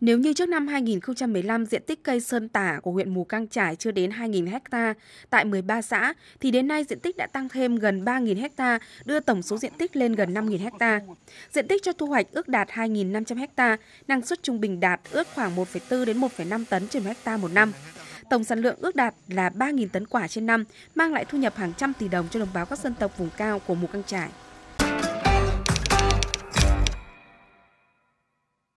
Nếu như trước năm 2015 diện tích cây sơn tả của huyện Mù Căng Trải chưa đến 2.000 ha tại 13 xã, thì đến nay diện tích đã tăng thêm gần 3.000 ha, đưa tổng số diện tích lên gần 5.000 ha. Diện tích cho thu hoạch ước đạt 2.500 ha, năng suất trung bình đạt ước khoảng 1,4 đến 1,5 tấn trên ha một năm. Tổng sản lượng ước đạt là 3.000 tấn quả trên năm, mang lại thu nhập hàng trăm tỷ đồng cho đồng bào các dân tộc vùng cao của Mù Căng Trải.